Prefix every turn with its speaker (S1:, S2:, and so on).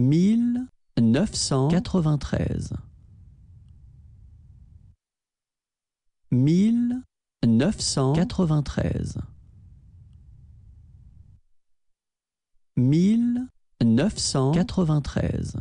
S1: mille neuf cent quatre-vingt-treize mille neuf cent quatre-vingt-treize mille neuf cent quatre-vingt-treize